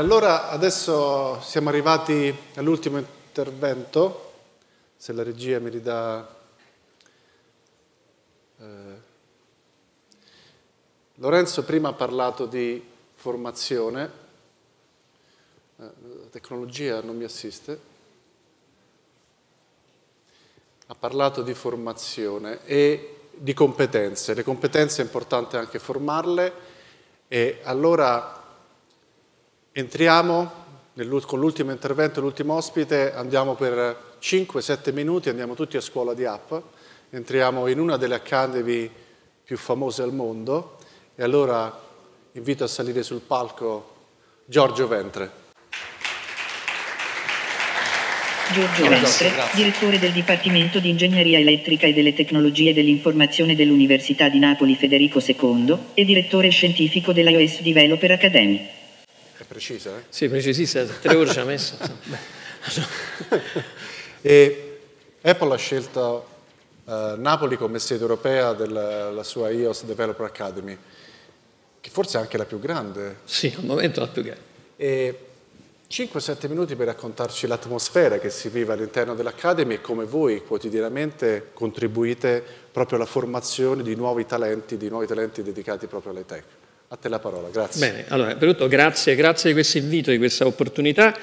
allora adesso siamo arrivati all'ultimo intervento, se la regia mi ridà... Eh. Lorenzo prima ha parlato di formazione, eh, la tecnologia non mi assiste, ha parlato di formazione e di competenze, le competenze è importante anche formarle e allora Entriamo con l'ultimo intervento, l'ultimo ospite, andiamo per 5-7 minuti, andiamo tutti a scuola di app, entriamo in una delle academy più famose al mondo e allora invito a salire sul palco Giorgio Ventre. Giorgio Ventre, direttore del Dipartimento di Ingegneria Elettrica e delle Tecnologie dell'Informazione dell'Università di Napoli Federico II e direttore scientifico della dell'IOS Developer Academy. Precisa? Eh? Sì, precisissima, tre ore ci ha messo. e Apple ha scelto eh, Napoli come sede europea della sua iOS Developer Academy, che forse è anche la più grande. Sì, al momento la più grande. E 5-7 minuti per raccontarci l'atmosfera che si vive all'interno dell'Academy e come voi quotidianamente contribuite proprio alla formazione di nuovi talenti, di nuovi talenti dedicati proprio alle tech. A te la parola, grazie. Bene, allora, tutto, grazie, grazie di questo invito, di questa opportunità.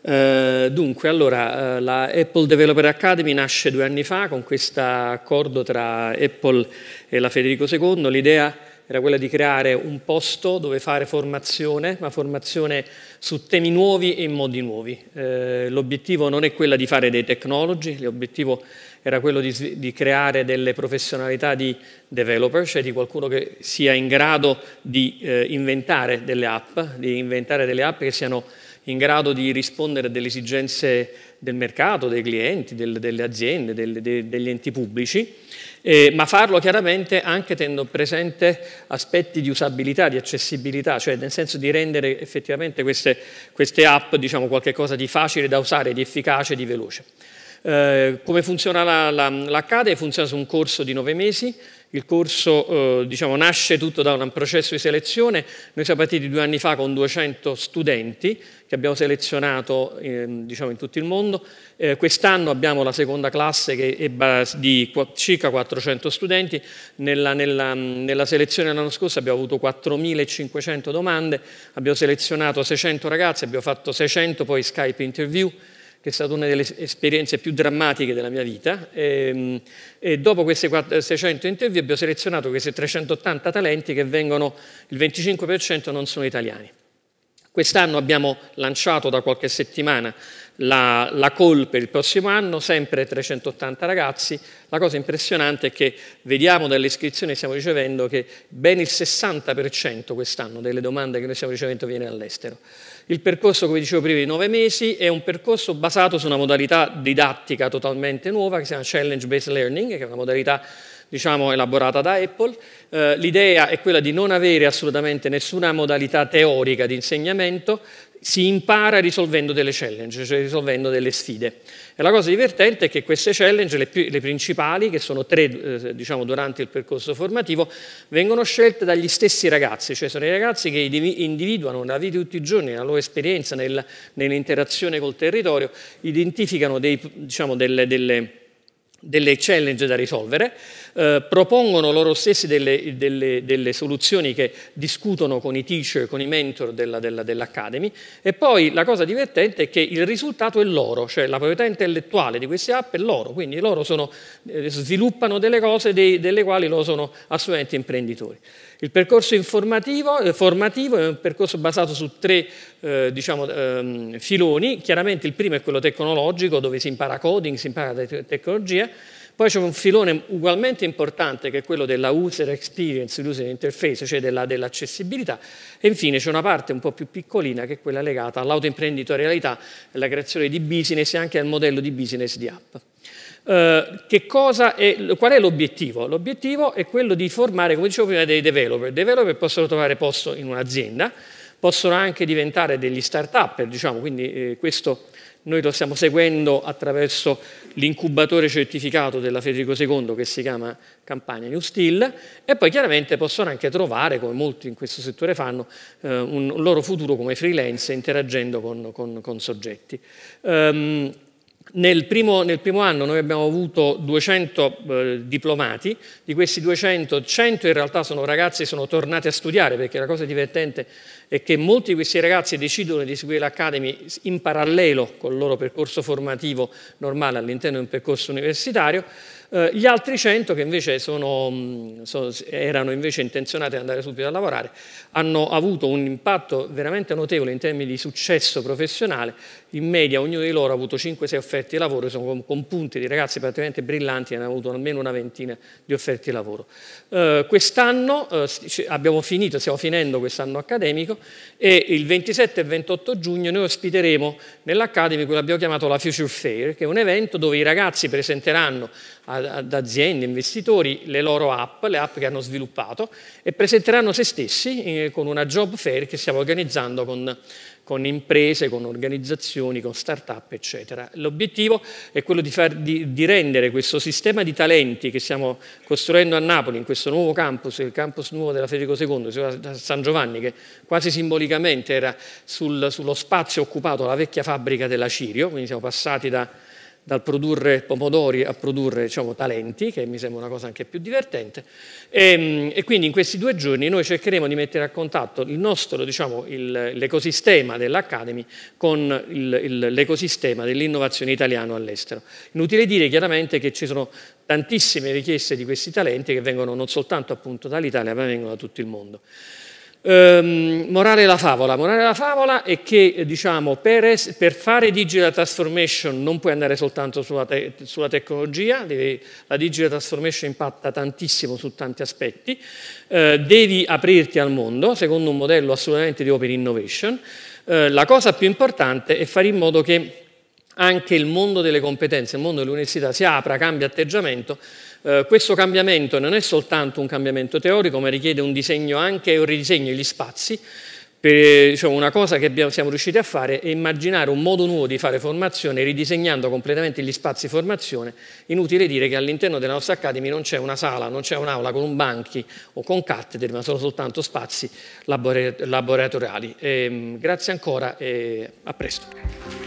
Eh, dunque, allora, eh, la Apple Developer Academy nasce due anni fa con questo accordo tra Apple e la Federico II. L'idea era quella di creare un posto dove fare formazione, ma formazione su temi nuovi e in modi nuovi. Eh, l'obiettivo non è quello di fare dei technology, l'obiettivo è era quello di, di, creare delle professionalità di developer, cioè di qualcuno che sia in grado di eh, inventare delle app, di inventare delle app che siano in grado di rispondere a delle esigenze del mercato, dei clienti, del, delle aziende, del, de, degli enti pubblici, eh, ma farlo chiaramente anche tenendo presente aspetti di usabilità, di accessibilità, cioè nel senso di rendere effettivamente queste, queste app diciamo, qualcosa di facile da usare, di efficace, di veloce. Eh, come funziona la, la, l'Accade? Funziona su un corso di nove mesi, il corso eh, diciamo, nasce tutto da un processo di selezione, noi siamo partiti due anni fa con 200 studenti che abbiamo selezionato eh, diciamo, in tutto il mondo, eh, quest'anno abbiamo la seconda classe che è di circa 400 studenti, nella, nella, nella selezione dell'anno scorso abbiamo avuto 4.500 domande, abbiamo selezionato 600 ragazzi, abbiamo fatto 600 poi Skype interview, che è stata una delle esperienze più drammatiche della mia vita. E, ehm, e dopo queste 600 interview abbiamo selezionato questi 380 talenti che vengono, il 25% non sono italiani. Quest'anno abbiamo lanciato da qualche settimana la, la call per il prossimo anno, sempre 380 ragazzi. La cosa impressionante è che vediamo dalle iscrizioni che stiamo ricevendo che ben il 60% quest'anno delle domande che noi stiamo ricevendo viene dall'estero. Il percorso, come dicevo prima, di nove mesi è un percorso basato su una modalità didattica totalmente nuova che si chiama Challenge Based Learning, che è una modalità diciamo, elaborata da Apple. Eh, l'idea è quella di non avere assolutamente nessuna modalità teorica di insegnamento, si impara risolvendo delle challenge, cioè risolvendo delle sfide. E la cosa divertente è che queste challenge, le, più, le principali, che sono tre eh, diciamo, durante il percorso formativo, vengono scelte dagli stessi ragazzi, cioè sono i ragazzi che individuano nella vita di tutti i giorni, nella loro esperienza, nel, nell'interazione col territorio, identificano dei, diciamo, delle, delle delle challenge da risolvere, eh, propongono loro stessi delle, delle, delle, soluzioni che discutono con i teacher, con i mentor della, della, dell'Academy e poi la cosa divertente è che il risultato è loro, cioè la proprietà intellettuale di queste app è loro, quindi loro sono, eh, sviluppano delle cose dei, delle quali loro sono assolutamente imprenditori. Il percorso informativo, eh, formativo è un percorso basato su tre eh, diciamo, ehm, filoni, chiaramente il primo è quello tecnologico dove si impara coding, si impara te tecnologia, poi c'è un filone ugualmente importante che è quello della user experience, l'user interface, cioè dell'accessibilità e infine c'è una parte un po' più piccolina che è quella legata all'autoimprenditorialità, alla creazione di business e anche al modello di business di app. Eh, è, qual è l'obiettivo? L'obiettivo è quello di formare, come dicevo prima, dei developer. I developer possono trovare posto in un'azienda, possono anche diventare degli start-up, diciamo, quindi eh, questo noi lo stiamo seguendo attraverso l'incubatore certificato della Federico II che si chiama Campania New Steel e poi chiaramente possono anche trovare, come molti in questo settore fanno, eh, un loro futuro come freelance interagendo con, con, con soggetti. Um, nel primo, nel primo, anno noi abbiamo avuto 200 eh, diplomati, di questi 200, 100 in realtà sono ragazzi che sono tornati a studiare, perché la cosa divertente è che molti di questi ragazzi decidono di seguire l'Academy in parallelo col loro percorso formativo normale all'interno di un percorso universitario, eh, gli altri 100 che invece sono, mm, sono, erano invece intenzionati ad andare subito a lavorare hanno avuto un impatto veramente notevole in termini di successo professionale, in media ognuno di loro ha avuto 5-6 offerte di lavoro, sono con, con, punti di ragazzi praticamente brillanti, ne hanno avuto almeno una ventina di offerte di lavoro. Eh, quest'anno eh, abbiamo finito, stiamo finendo quest'anno accademico e il 27 e 28 giugno noi ospiteremo nell'Academy quello che abbiamo chiamato la Future Fair, che è un evento dove i ragazzi presenteranno ad aziende, investitori, le loro app, le app che hanno sviluppato e presenteranno se stessi eh, con una job fair che stiamo organizzando con, con imprese, con organizzazioni, con start-up, eccetera. L'obiettivo è quello di, far, di, di, rendere questo sistema di talenti che stiamo costruendo a Napoli, in questo nuovo campus, il campus nuovo della Federico II, cioè San Giovanni, che quasi simbolicamente era sul, sullo spazio occupato dalla vecchia fabbrica della Cirio, quindi siamo passati da dal produrre pomodori a produrre diciamo, talenti, che mi sembra una cosa anche più divertente. E, ehm, e, quindi in questi due giorni noi cercheremo di mettere a contatto il nostro, diciamo, il, l'ecosistema dell'Academy con il, il, l'ecosistema dell'innovazione italiana all'estero. Inutile dire chiaramente che ci sono tantissime richieste di questi talenti che vengono non soltanto appunto dall'Italia, ma vengono da tutto il mondo. Um, morale la favola. Morale la favola è che diciamo, per, es- per, fare digital transformation non puoi andare soltanto sulla, te- sulla tecnologia, devi- la digital transformation impatta tantissimo su tanti aspetti, uh, devi aprirti al mondo secondo un modello assolutamente di open innovation. Uh, la cosa più importante è fare in modo che anche il mondo delle competenze, il mondo dell'università si apra, cambia atteggiamento eh, questo cambiamento non è soltanto un cambiamento teorico, ma richiede un disegno anche, un ridisegno degli spazi. Per, diciamo, una cosa che abbiamo, siamo riusciti a fare è immaginare un modo nuovo di fare formazione, ridisegnando completamente gli spazi formazione. Inutile dire che all'interno della nostra Academy non c'è una sala, non c'è un'aula con un banchi o con cattedre, ma sono soltanto spazi laboratoriali. E, ehm, grazie ancora e a presto.